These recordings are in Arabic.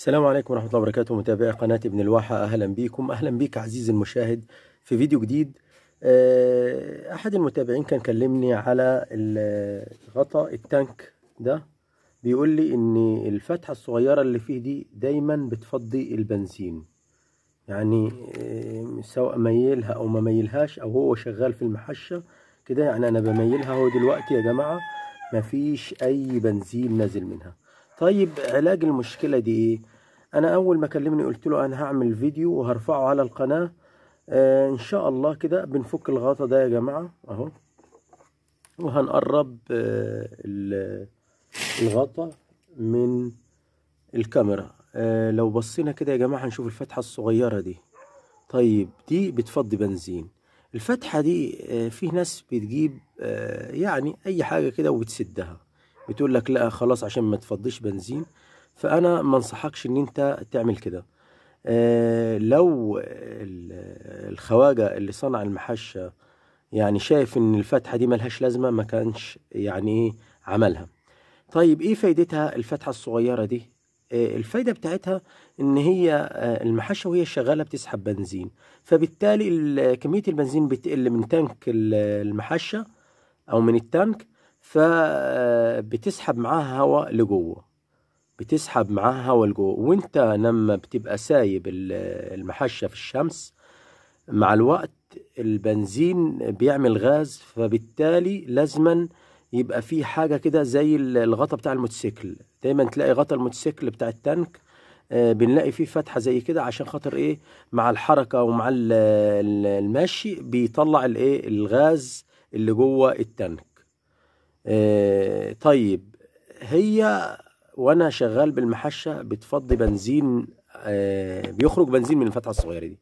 السلام عليكم ورحمة الله وبركاته متابعي قناة ابن الواحة أهلا بيكم أهلا بيك عزيزي المشاهد في فيديو جديد آه، أحد المتابعين كان كلمني على غطاء التانك ده بيقول لي إن الفتحة الصغيرة اللي فيه دي دايما بتفضي البنزين يعني آه، سواء ميلها أو ما ميلهاش أو هو شغال في المحشة كده يعني أنا بميلها هو دلوقتي يا جماعة مفيش أي بنزين نازل منها طيب علاج المشكلة دي ايه انا اول ما كلمني قلت له انا هعمل فيديو وهرفعه على القناة آه ان شاء الله كده بنفك الغطا ده يا جماعة اهو وهنقرب آه الغطا من الكاميرا آه لو بصينا كده يا جماعة هنشوف الفتحة الصغيرة دي طيب دي بتفضي بنزين الفتحة دي آه فيه ناس بتجيب آه يعني اي حاجة كده وبتسدها بتقول لك لا خلاص عشان ما تفضيش بنزين فانا ما انصحكش ان انت تعمل كده آه لو الخواجه اللي صنع المحشة يعني شايف ان الفتحه دي ملهاش لازمه ما كانش يعني ايه عملها طيب ايه فايدتها الفتحه الصغيره دي آه، الفايده بتاعتها ان هي آه، المحشة وهي شغاله بتسحب بنزين فبالتالي كميه البنزين بتقل من تانك المحشة او من التانك فبتسحب معاها هواء لجوه بتسحب معاها هواء لجوه وانت لما بتبقى سايب المحشة في الشمس مع الوقت البنزين بيعمل غاز فبالتالي لازما يبقى في حاجة كده زي الغطا بتاع الموتوسيكل دايما تلاقي غطا الموتوسيكل بتاع التانك آه، بنلاقي فيه فتحه زي كده عشان خاطر ايه مع الحركه ومع المشي بيطلع الايه الغاز اللي جوه التانك آه، طيب هي وانا شغال بالمحشه بتفضي بنزين آه، بيخرج بنزين من الفتحه الصغيره دي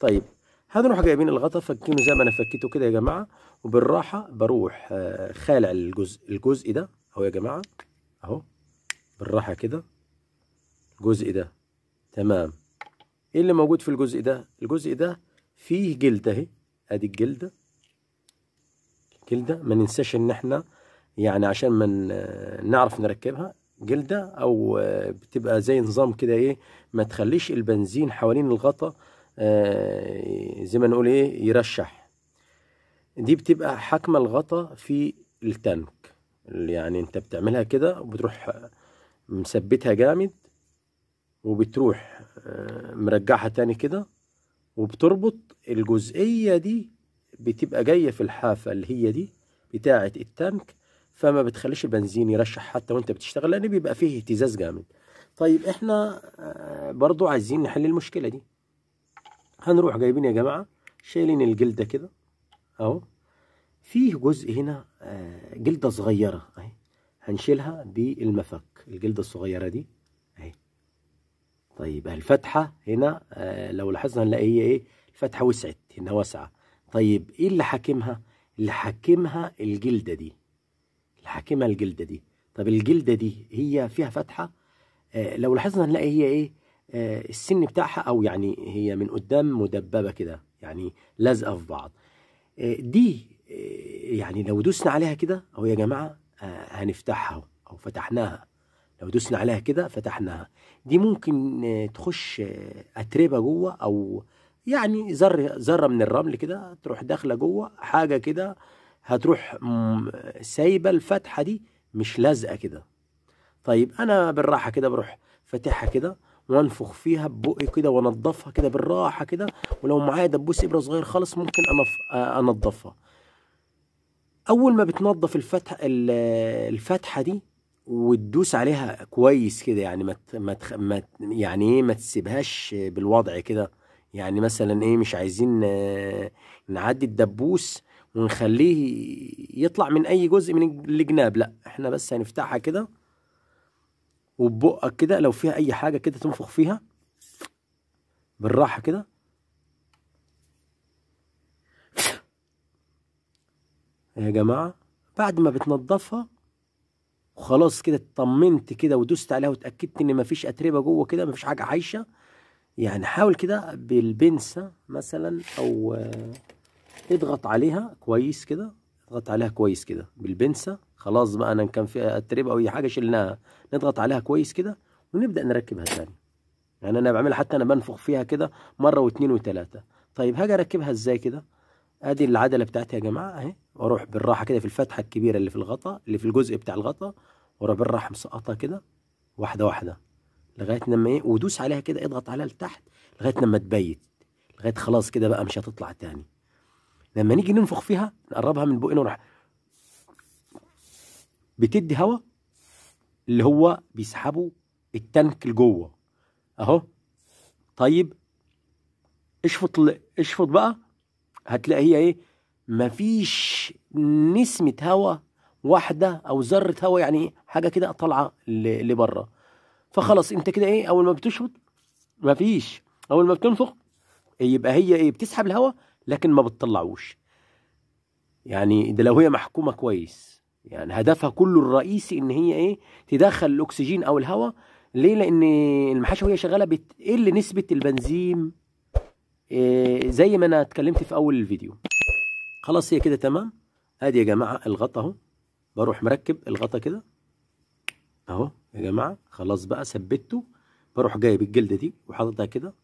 طيب هنروح جايبين الغطا فكينه زي ما انا فكيته كده يا جماعه وبالراحه بروح آه، خالع الجزء الجزء ده اهو يا جماعه اهو بالراحه كده الجزء ده تمام ايه اللي موجود في الجزء ده الجزء ده فيه جلد اهي ادي الجلده الجلده ما ننساش ان احنا يعني عشان ما نعرف نركبها جلده او بتبقى زي نظام كده ايه ما تخليش البنزين حوالين الغطا آه، زي ما نقول ايه يرشح دي بتبقى حاكمه الغطا في التانك يعني انت بتعملها كده وبتروح مثبتها جامد وبتروح آه، مرجعها تاني كده وبتربط الجزئيه دي بتبقى جايه في الحافه اللي هي دي بتاعه التانك فما بتخليش البنزين يرشح حتى وانت بتشتغل لان بيبقى فيه اهتزاز جامد طيب احنا آه، برضو عايزين نحل المشكله دي هنروح جايبين يا جماعه شايلين الجلده كده اهو فيه جزء هنا آه، جلده صغيره اهي هنشيلها بالمفك الجلده الصغيره دي اهي طيب الفتحه هنا آه، لو لاحظنا هنلاقي هي ايه الفتحه وسعت هنا واسعه طيب ايه اللي حاكمها اللي حاكمها الجلده دي الحاكمه الجلده دي طب الجلده دي هي فيها فتحه آه، لو لاحظنا هنلاقي هي ايه آه، السن بتاعها او يعني هي من قدام مدببه كده يعني لازقه في بعض آه، دي يعني لو دوسنا عليها كده او يا جماعه هنفتحها او فتحناها لو دوسنا عليها كده فتحناها دي ممكن تخش اتربه جوه او يعني ذره ذره من الرمل كده تروح داخله جوه حاجه كده هتروح سايبه الفتحه دي مش لازقه كده طيب انا بالراحه كده بروح فاتحها كده وانفخ فيها ببقي كده وانضفها كده بالراحه كده ولو معايا دبوس ابره صغير خالص ممكن آه، انضفها اول ما بتنضف الفتحه الفتحه دي وتدوس عليها كويس كده يعني ما ما يعني ايه ما تسيبهاش بالوضع كده يعني مثلا ايه مش عايزين آه، نعدي الدبوس ونخليه يطلع من اي جزء من الجناب لا احنا بس هنفتحها كده وببقك كده لو فيها اي حاجه كده تنفخ فيها بالراحه كده يا جماعه بعد ما بتنضفها وخلاص كده اطمنت كده ودوست عليها واتاكدت ان مفيش اتربه جوه كده مفيش حاجه عايشه يعني حاول كده بالبنسه مثلا او اضغط عليها كويس كده اضغط عليها كويس كده بالبنسة خلاص بقى انا كان في التريب او اي حاجة شلناها نضغط عليها كويس كده ونبدأ نركبها تاني يعني انا بعملها حتى انا بنفخ فيها كده مرة واثنين وثلاثة طيب هاجي اركبها ازاي كده ادي العدلة بتاعتي يا جماعة اهي واروح بالراحة كده في الفتحة الكبيرة اللي في الغطا اللي في الجزء بتاع الغطا واروح بالراحة مسقطها كده واحدة واحدة لغاية لما ايه ودوس عليها كده اضغط عليها لتحت لغاية لما تبيت لغاية خلاص كده بقى مش هتطلع تاني لما نيجي ننفخ فيها نقربها من بقنا ونروح بتدي هواء اللي هو بيسحبه التانك لجوه اهو طيب اشفط ل... اشفط بقى هتلاقي هي ايه مفيش نسمة هواء واحدة أو ذرة هواء يعني إيه؟ حاجة كده طالعة ل... لبره فخلاص أنت كده إيه أول ما بتشفط مفيش أول ما بتنفخ يبقى هي إيه بتسحب الهواء لكن ما بتطلعوش يعني ده لو هي محكومه كويس يعني هدفها كله الرئيسي ان هي ايه تدخل الاكسجين او الهواء ليه لان المحاشي وهي شغاله بتقل نسبه البنزين إيه زي ما انا اتكلمت في اول الفيديو خلاص هي كده تمام ادي يا جماعه الغطا اهو بروح مركب الغطا كده اهو يا جماعه خلاص بقى ثبته بروح جايب الجلده دي وحاططها كده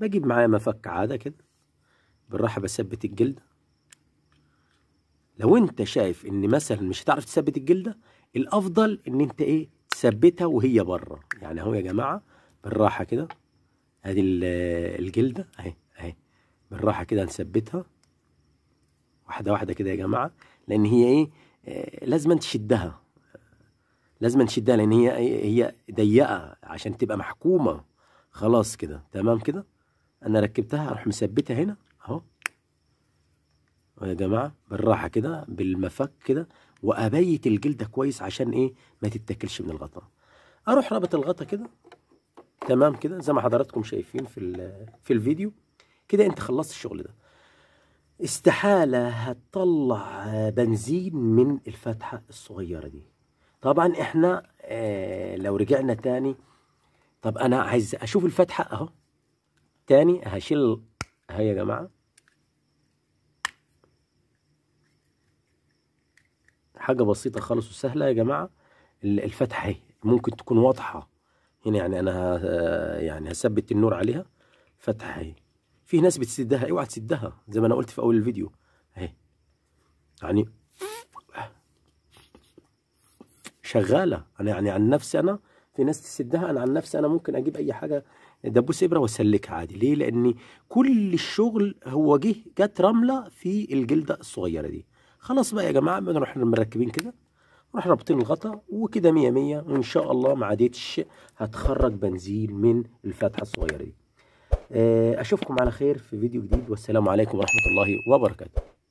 بجيب معايا مفك عاده كده بالراحة بثبت الجلدة لو انت شايف ان مثلا مش هتعرف تثبت الجلدة الافضل ان انت ايه تثبتها وهي بره يعني اهو يا جماعة بالراحة كده ادي الجلدة اهي اهي بالراحة كده هنثبتها واحدة واحدة كده يا جماعة لان هي ايه آه، لازم تشدها لازم تشدها لان هي ايه، هي ضيقة عشان تبقى محكومة خلاص كده تمام كده انا ركبتها اروح مثبتها هنا اهو يا جماعه بالراحه كده بالمفك كده وابيت الجلده كويس عشان ايه ما تتاكلش من الغطاء اروح رابط الغطاء كده تمام كده زي ما حضراتكم شايفين في في الفيديو كده انت خلصت الشغل ده استحاله هتطلع بنزين من الفتحه الصغيره دي طبعا احنا اه لو رجعنا تاني طب انا عايز اشوف الفتحه اهو تاني هشيل هيا يا جماعة حاجة بسيطة خالص وسهلة يا جماعة الفتحة اهي ممكن تكون واضحة هنا يعني أنا آه، يعني هثبت النور عليها فتحة اهي في ناس بتسدها اوعى تسدها زي ما أنا قلت في أول الفيديو اهي يعني شغالة أنا يعني عن نفسي أنا في ناس تسدها أنا عن نفسي أنا ممكن أجيب أي حاجة دبوس ابره واسلكها عادي ليه لان كل الشغل هو جه جت رمله في الجلده الصغيره دي خلاص بقى يا جماعه بنروح مركبين كده نروح رابطين الغطا وكده مية مية وان شاء الله ما عادتش هتخرج بنزين من الفتحه الصغيره دي آه، اشوفكم على خير في فيديو جديد والسلام عليكم ورحمه الله وبركاته